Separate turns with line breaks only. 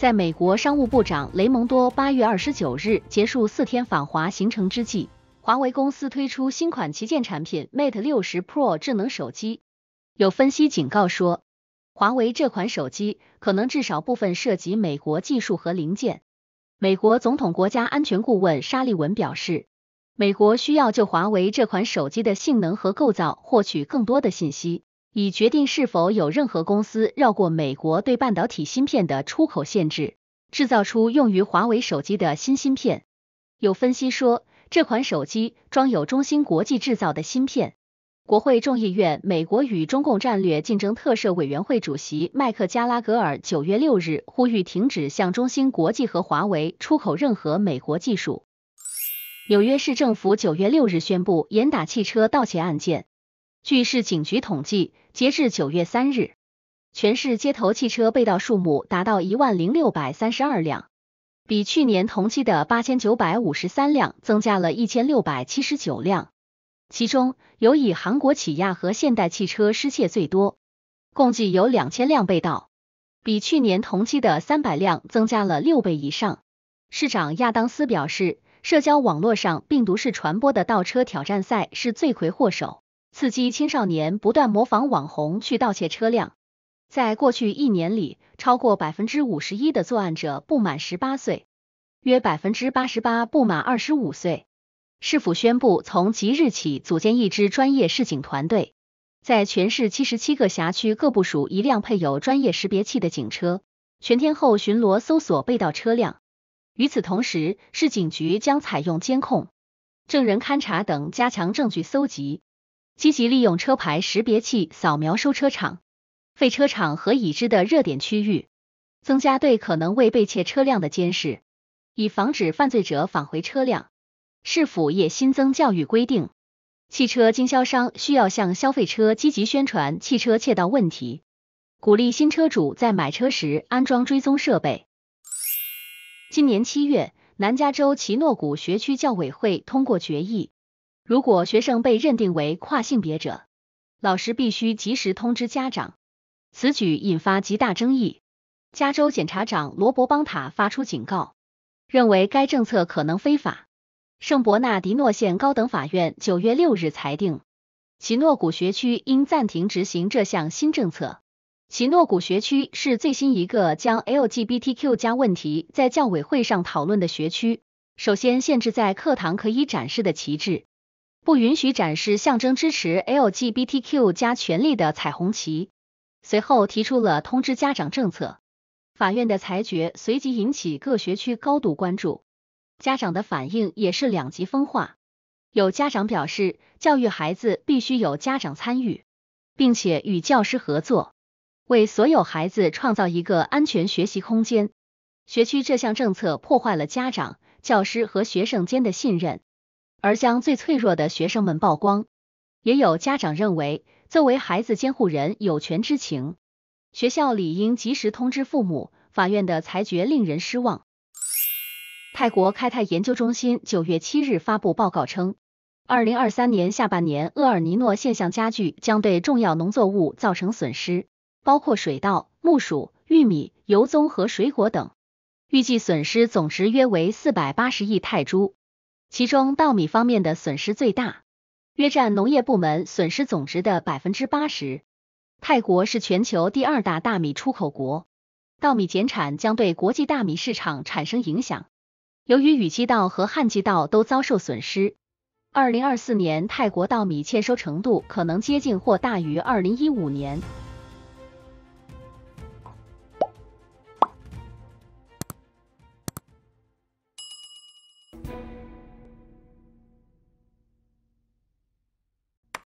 在美国商务部长雷蒙多八月二十九日结束四天访华行程之际，华为公司推出新款旗舰产品 Mate 60 Pro 智能手机。有分析警告说，华为这款手机可能至少部分涉及美国技术和零件。美国总统国家安全顾问沙利文表示，美国需要就华为这款手机的性能和构造获取更多的信息。以决定是否有任何公司绕过美国对半导体芯片的出口限制，制造出用于华为手机的新芯片。有分析说，这款手机装有中芯国际制造的芯片。国会众议院美国与中共战略竞争特设委员会主席麦克加拉格尔九月六日呼吁停止向中芯国际和华为出口任何美国技术。纽约市政府九月六日宣布严打汽车盗窃案件。据市警局统计，截至九月三日，全市街头汽车被盗数目达到一万零六百三十二辆，比去年同期的八千九百五十三辆增加了一千六百七十九辆。其中，尤以韩国起亚和现代汽车失窃最多，共计有两千辆被盗，比去年同期的三百辆增加了六倍以上。市长亚当斯表示，社交网络上病毒式传播的倒车挑战赛是罪魁祸首。刺激青少年不断模仿网红去盗窃车辆，在过去一年里，超过百分之五十一的作案者不满十八岁，约百分之八十八不满二十五岁。市府宣布从即日起组建一支专业市警团队，在全市七十七个辖区各部署一辆配有专业识别器的警车，全天候巡逻搜索被盗车辆。与此同时，市警局将采用监控、证人勘查等加强证据搜集。积极利用车牌识别器扫描收车场、废车场和已知的热点区域，增加对可能未被窃车辆的监视，以防止犯罪者返回车辆。市府也新增教育规定？汽车经销商需要向消费车积极宣传汽车窃盗问题，鼓励新车主在买车时安装追踪设备。今年七月，南加州奇诺谷学区教委会通过决议。如果学生被认定为跨性别者，老师必须及时通知家长。此举引发极大争议。加州检察长罗伯邦塔发出警告，认为该政策可能非法。圣伯纳迪诺县高等法院九月六日裁定，奇诺谷学区应暂停执行这项新政策。奇诺谷学区是最新一个将 LGBTQ 加问题在教委会上讨论的学区。首先，限制在课堂可以展示的旗帜。不允许展示象征支持 LGBTQ+ 加权利的彩虹旗。随后提出了通知家长政策。法院的裁决随即引起各学区高度关注，家长的反应也是两极分化。有家长表示，教育孩子必须有家长参与，并且与教师合作，为所有孩子创造一个安全学习空间。学区这项政策破坏了家长、教师和学生间的信任。而将最脆弱的学生们曝光，也有家长认为，作为孩子监护人，有权知情，学校理应及时通知父母。法院的裁决令人失望。泰国开泰研究中心九月七日发布报告称，二零二三年下半年厄尔尼诺现象加剧，将对重要农作物造成损失，包括水稻、木薯、玉米、油棕和水果等，预计损失总值约为四百八十亿泰铢。其中，稻米方面的损失最大，约占农业部门损失总值的百分之八十。泰国是全球第二大大米出口国，稻米减产将对国际大米市场产生影响。由于雨季稻和旱季稻都遭受损失，二零二四年泰国稻米欠收程度可能接近或大于二零一五年。